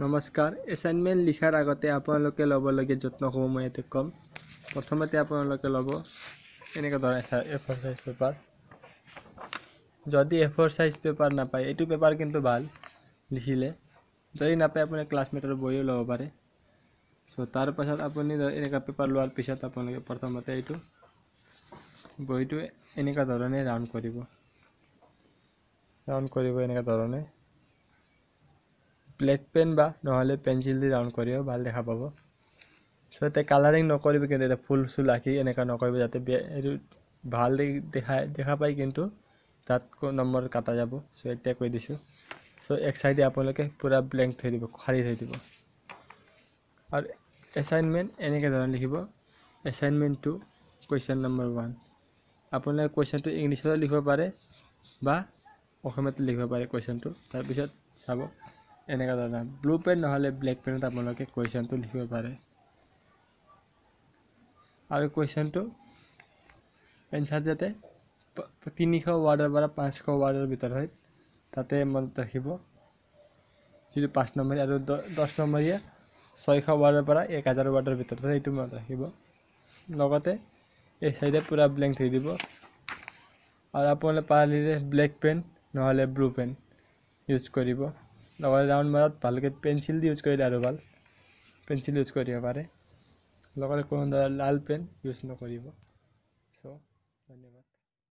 নমস্কাৰ এছাইনমেণ্ট লিখাৰ আগতে আপোনালোকে ল'বলগীয়া যত্নসমূহ মই ইয়াতে ক'ম প্ৰথমতে আপোনালোকে ল'ব এনেকুৱা ধৰণে এ ফ'ৰ চাইজ পেপাৰ যদি এ ফ'ৰ চাইজ পেপাৰ নাপায় এইটো পেপাৰ কিন্তু ভাল লিখিলে যদি নাপায় আপুনি ক্লাছমেটৰ বইও ল'ব পাৰে চ' তাৰপাছত আপুনি এনেকুৱা পেপাৰ লোৱাৰ পিছত আপোনালোকে প্ৰথমতে এইটো বহীটো এনেকুৱা ধৰণে ৰাউণ্ড কৰিব ৰাউণ্ড কৰিব এনেকুৱা ধৰণে ব্লেক পেন বা নহ'লে পেঞ্চিল দি ৰাউণ্ড কৰিব ভাল দেখা পাব চ' এতিয়া কালাৰিং নকৰিব কিন্তু এতিয়া ফুল চুল আঁকি এনেকুৱা নকৰিব যাতে ভাল দেখাই দেখা পায় কিন্তু তাত নম্বৰ কটা যাব চ' এতিয়া কৈ দিছোঁ চ' এক চাইডে আপোনালোকে পূৰা ব্লেংক থৈ দিব খালী থৈ দিব আৰু এছাইনমেণ্ট এনেকৈ ধৰণে লিখিব এছাইনমেণ্টটো কুৱেশ্যন নম্বৰ ওৱান আপোনালোকে কুৱেশ্যনটো ইংলিছতো লিখিব পাৰে বা অসমীয়াতো লিখিব পাৰে কুৱেশ্যনটো তাৰপিছত চাব এনেকুৱা ধৰণৰ ব্লু পেন নহ'লে ব্লেক পেনত আপোনালোকে কুৱেশ্যনটো লিখিব পাৰে আৰু কুৱেশ্যনটো এনচাৰ যাতে তিনিশ ৱাৰ্ডৰ পৰা পাঁচশ ৱাৰ্ডৰ ভিতৰত হয় তাতে মনত ৰাখিব যিটো পাঁচ নম্বৰীয়া আৰু দহ নম্বৰীয়া ছয়শ ৱাৰ্ডৰ পৰা এক হাজাৰ ৱাৰ্ডৰ ভিতৰত হয় সেইটো মনত ৰাখিব লগতে এই চাইডে পূৰা ব্লেংক থৈ দিব আৰু আপোনালোকে পাৰিলে ব্লেক পেন নহ'লে ব্লু পেন ইউজ কৰিব নহ'লে ৰাউণ্ড মাৰত ভালকৈ পেঞ্চিল ইউজ কৰিলে আৰু ভাল পেঞ্চিল ইউজ কৰিব পাৰে লগতে কোনো ধৰণৰ লাল পেন ইউজ নকৰিব চ' ধন্যবাদ